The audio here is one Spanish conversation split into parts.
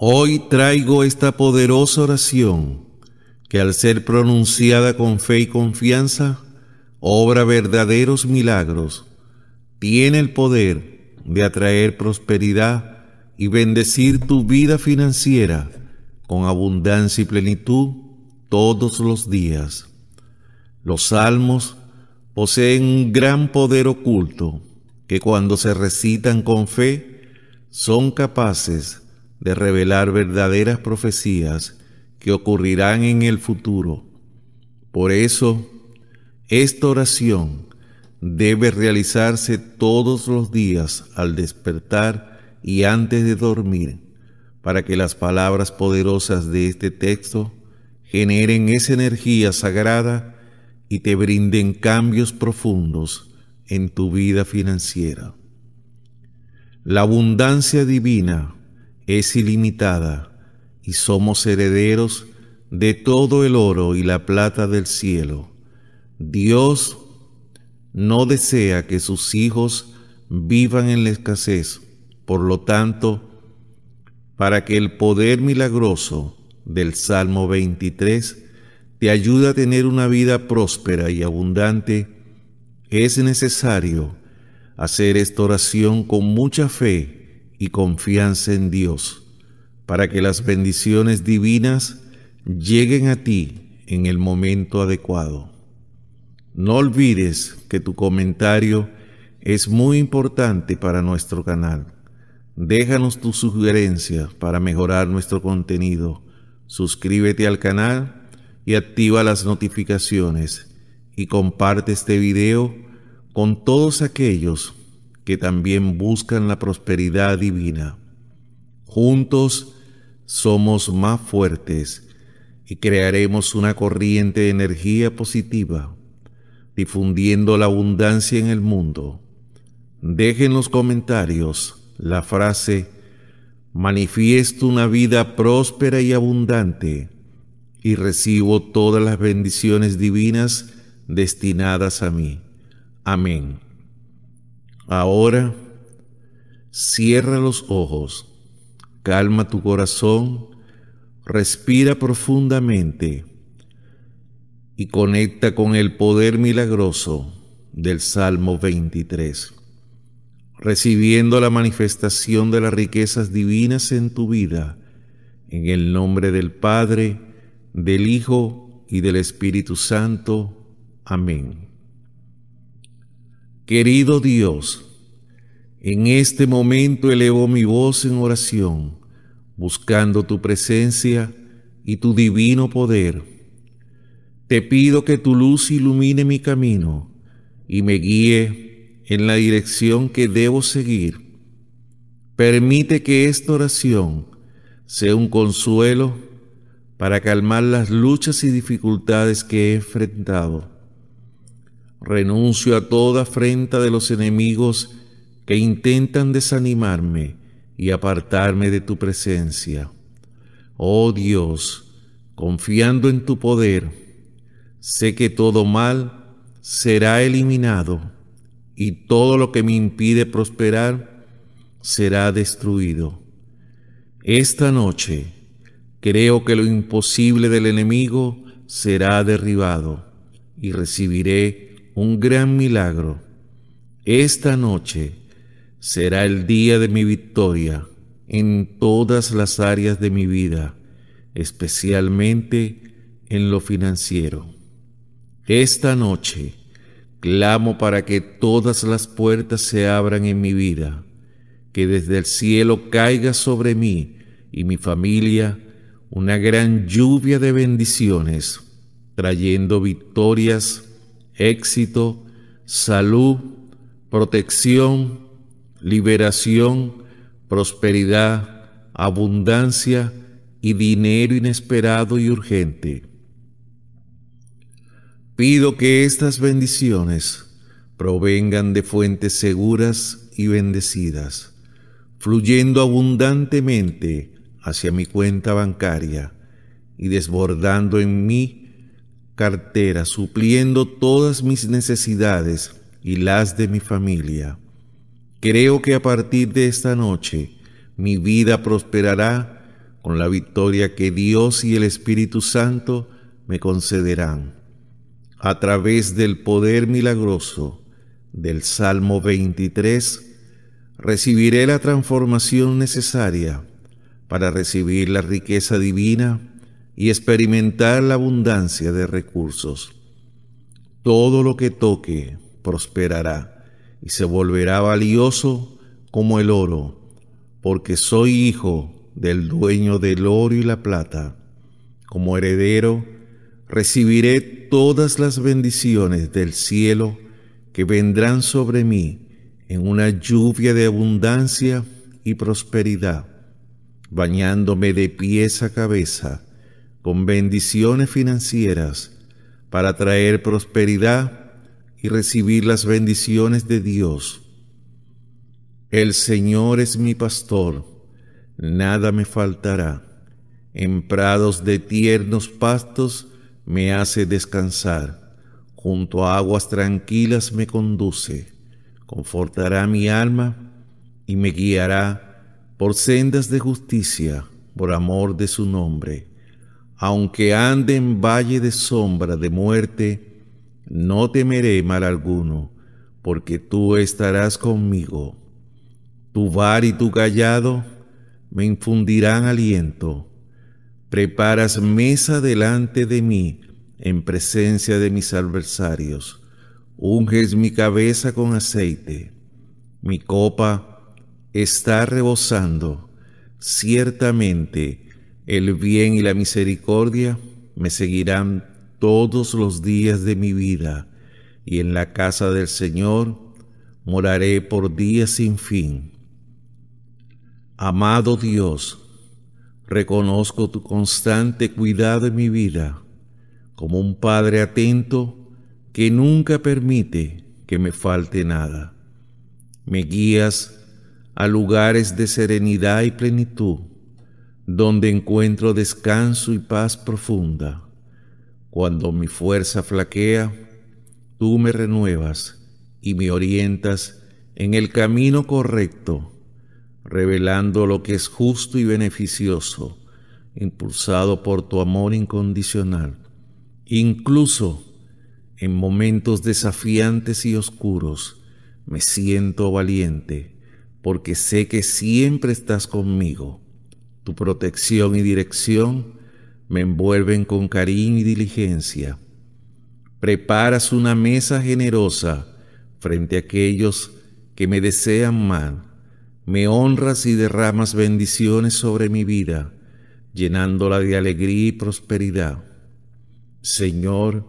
Hoy traigo esta poderosa oración que al ser pronunciada con fe y confianza, obra verdaderos milagros, tiene el poder de atraer prosperidad y bendecir tu vida financiera con abundancia y plenitud todos los días. Los salmos poseen un gran poder oculto que cuando se recitan con fe son capaces de revelar verdaderas profecías que ocurrirán en el futuro. Por eso, esta oración debe realizarse todos los días al despertar y antes de dormir, para que las palabras poderosas de este texto generen esa energía sagrada y te brinden cambios profundos en tu vida financiera. La abundancia divina es ilimitada y somos herederos de todo el oro y la plata del cielo. Dios no desea que sus hijos vivan en la escasez. Por lo tanto, para que el poder milagroso del Salmo 23 te ayude a tener una vida próspera y abundante, es necesario hacer esta oración con mucha fe y confianza en Dios, para que las bendiciones divinas lleguen a ti en el momento adecuado. No olvides que tu comentario es muy importante para nuestro canal. Déjanos tu sugerencia para mejorar nuestro contenido. Suscríbete al canal y activa las notificaciones y comparte este video con todos aquellos que también buscan la prosperidad divina. Juntos somos más fuertes y crearemos una corriente de energía positiva, difundiendo la abundancia en el mundo. Dejen los comentarios la frase Manifiesto una vida próspera y abundante y recibo todas las bendiciones divinas destinadas a mí. Amén. Ahora, cierra los ojos, calma tu corazón, respira profundamente y conecta con el poder milagroso del Salmo 23, recibiendo la manifestación de las riquezas divinas en tu vida, en el nombre del Padre, del Hijo y del Espíritu Santo. Amén. Querido Dios, en este momento elevo mi voz en oración, buscando tu presencia y tu divino poder. Te pido que tu luz ilumine mi camino y me guíe en la dirección que debo seguir. Permite que esta oración sea un consuelo para calmar las luchas y dificultades que he enfrentado Renuncio a toda afrenta de los enemigos que intentan desanimarme y apartarme de tu presencia. Oh Dios, confiando en tu poder, sé que todo mal será eliminado y todo lo que me impide prosperar será destruido. Esta noche creo que lo imposible del enemigo será derribado y recibiré un gran milagro. Esta noche será el día de mi victoria en todas las áreas de mi vida, especialmente en lo financiero. Esta noche clamo para que todas las puertas se abran en mi vida, que desde el cielo caiga sobre mí y mi familia una gran lluvia de bendiciones, trayendo victorias éxito, salud, protección, liberación, prosperidad, abundancia y dinero inesperado y urgente. Pido que estas bendiciones provengan de fuentes seguras y bendecidas, fluyendo abundantemente hacia mi cuenta bancaria y desbordando en mí cartera supliendo todas mis necesidades y las de mi familia. Creo que a partir de esta noche mi vida prosperará con la victoria que Dios y el Espíritu Santo me concederán a través del poder milagroso del Salmo 23, recibiré la transformación necesaria para recibir la riqueza divina y experimentar la abundancia de recursos. Todo lo que toque prosperará y se volverá valioso como el oro, porque soy hijo del dueño del oro y la plata. Como heredero, recibiré todas las bendiciones del cielo que vendrán sobre mí en una lluvia de abundancia y prosperidad, bañándome de pies a cabeza con bendiciones financieras para traer prosperidad y recibir las bendiciones de Dios. El Señor es mi pastor, nada me faltará. En prados de tiernos pastos me hace descansar, junto a aguas tranquilas me conduce, confortará mi alma y me guiará por sendas de justicia, por amor de su nombre aunque ande en valle de sombra de muerte, no temeré mal alguno, porque tú estarás conmigo. Tu var y tu callado me infundirán aliento. Preparas mesa delante de mí en presencia de mis adversarios. Unges mi cabeza con aceite. Mi copa está rebosando. Ciertamente, el bien y la misericordia me seguirán todos los días de mi vida, y en la casa del Señor moraré por días sin fin. Amado Dios, reconozco tu constante cuidado en mi vida, como un Padre atento que nunca permite que me falte nada. Me guías a lugares de serenidad y plenitud donde encuentro descanso y paz profunda. Cuando mi fuerza flaquea, tú me renuevas y me orientas en el camino correcto, revelando lo que es justo y beneficioso, impulsado por tu amor incondicional, incluso en momentos desafiantes y oscuros. Me siento valiente porque sé que siempre estás conmigo tu protección y dirección me envuelven con cariño y diligencia. Preparas una mesa generosa frente a aquellos que me desean mal. Me honras y derramas bendiciones sobre mi vida, llenándola de alegría y prosperidad. Señor,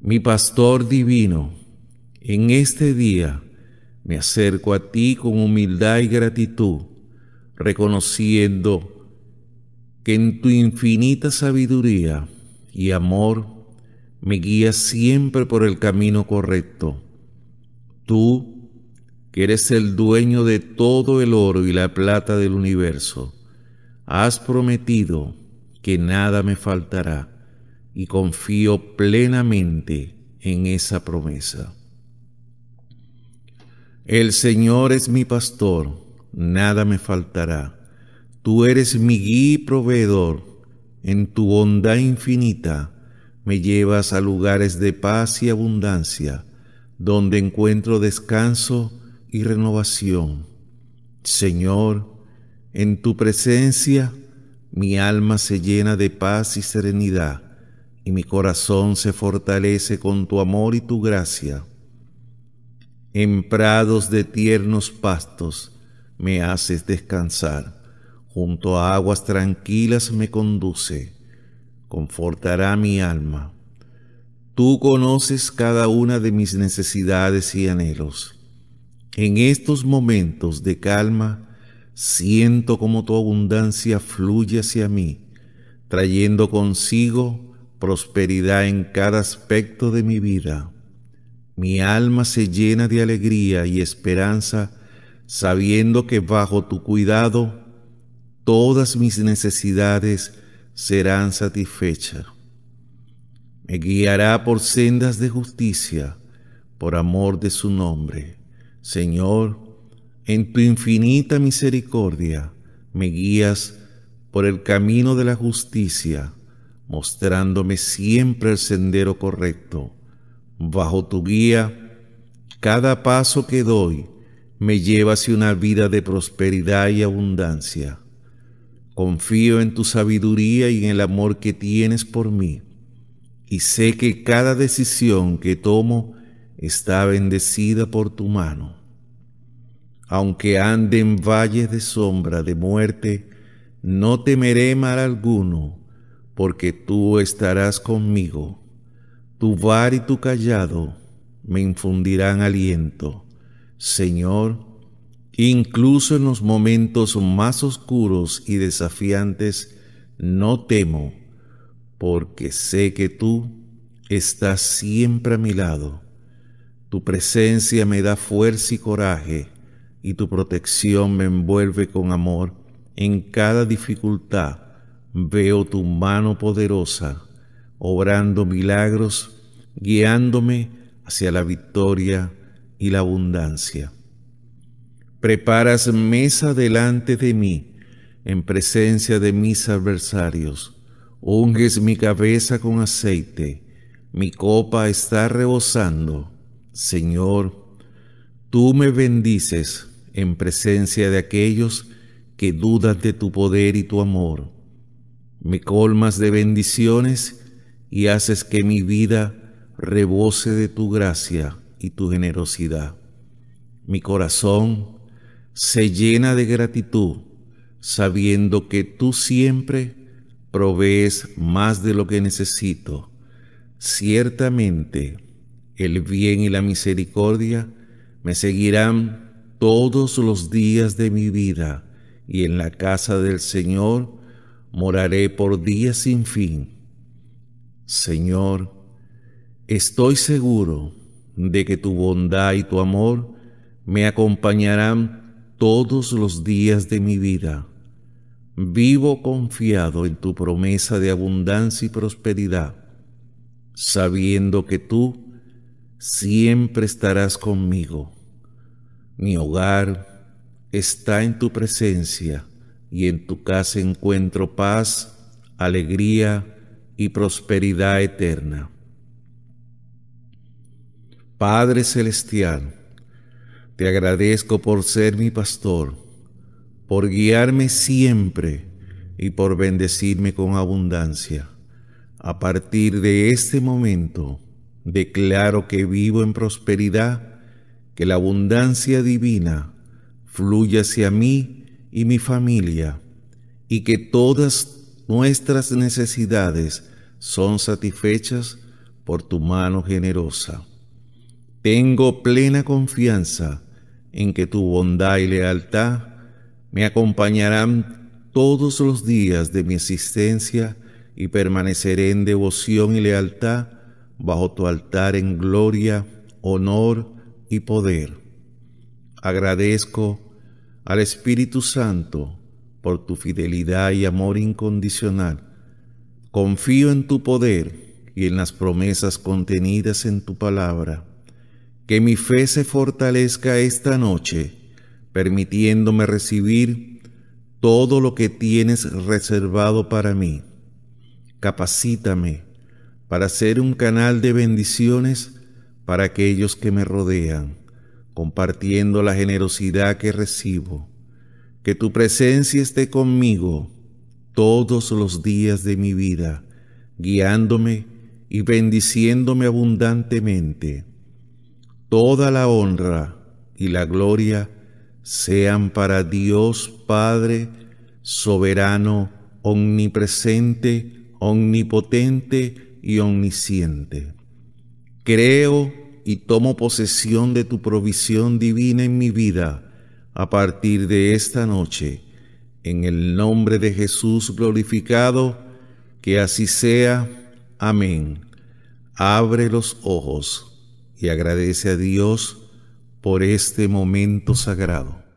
mi pastor divino, en este día me acerco a ti con humildad y gratitud reconociendo que en tu infinita sabiduría y amor me guías siempre por el camino correcto. Tú, que eres el dueño de todo el oro y la plata del universo, has prometido que nada me faltará y confío plenamente en esa promesa. El Señor es mi pastor nada me faltará. Tú eres mi guía y proveedor. En tu bondad infinita me llevas a lugares de paz y abundancia, donde encuentro descanso y renovación. Señor, en tu presencia mi alma se llena de paz y serenidad, y mi corazón se fortalece con tu amor y tu gracia. En prados de tiernos pastos, me haces descansar, junto a aguas tranquilas me conduce, confortará mi alma. Tú conoces cada una de mis necesidades y anhelos. En estos momentos de calma, siento como tu abundancia fluye hacia mí, trayendo consigo prosperidad en cada aspecto de mi vida. Mi alma se llena de alegría y esperanza sabiendo que bajo tu cuidado todas mis necesidades serán satisfechas. Me guiará por sendas de justicia, por amor de su nombre. Señor, en tu infinita misericordia me guías por el camino de la justicia, mostrándome siempre el sendero correcto. Bajo tu guía, cada paso que doy, me llevas una vida de prosperidad y abundancia. Confío en tu sabiduría y en el amor que tienes por mí, y sé que cada decisión que tomo está bendecida por tu mano. Aunque ande en valles de sombra de muerte, no temeré mal alguno, porque tú estarás conmigo. Tu var y tu callado me infundirán aliento. Señor, incluso en los momentos más oscuros y desafiantes, no temo, porque sé que tú estás siempre a mi lado. Tu presencia me da fuerza y coraje, y tu protección me envuelve con amor. En cada dificultad veo tu mano poderosa, obrando milagros, guiándome hacia la victoria y la abundancia. Preparas mesa delante de mí, en presencia de mis adversarios. Unges mi cabeza con aceite, mi copa está rebosando. Señor, tú me bendices en presencia de aquellos que dudan de tu poder y tu amor. Me colmas de bendiciones y haces que mi vida rebose de tu gracia y tu generosidad. Mi corazón se llena de gratitud sabiendo que tú siempre provees más de lo que necesito. Ciertamente, el bien y la misericordia me seguirán todos los días de mi vida, y en la casa del Señor moraré por días sin fin. Señor, estoy seguro de que tu bondad y tu amor me acompañarán todos los días de mi vida. Vivo confiado en tu promesa de abundancia y prosperidad, sabiendo que tú siempre estarás conmigo. Mi hogar está en tu presencia y en tu casa encuentro paz, alegría y prosperidad eterna. Padre Celestial, te agradezco por ser mi pastor, por guiarme siempre y por bendecirme con abundancia. A partir de este momento, declaro que vivo en prosperidad, que la abundancia divina fluye hacia mí y mi familia, y que todas nuestras necesidades son satisfechas por tu mano generosa. Tengo plena confianza en que tu bondad y lealtad me acompañarán todos los días de mi existencia y permaneceré en devoción y lealtad bajo tu altar en gloria, honor y poder. Agradezco al Espíritu Santo por tu fidelidad y amor incondicional. Confío en tu poder y en las promesas contenidas en tu palabra que mi fe se fortalezca esta noche, permitiéndome recibir todo lo que tienes reservado para mí. Capacítame para ser un canal de bendiciones para aquellos que me rodean, compartiendo la generosidad que recibo. Que tu presencia esté conmigo todos los días de mi vida, guiándome y bendiciéndome abundantemente toda la honra y la gloria sean para Dios Padre, soberano, omnipresente, omnipotente y omnisciente. Creo y tomo posesión de tu provisión divina en mi vida a partir de esta noche, en el nombre de Jesús glorificado, que así sea. Amén. Abre los ojos y agradece a Dios por este momento sagrado.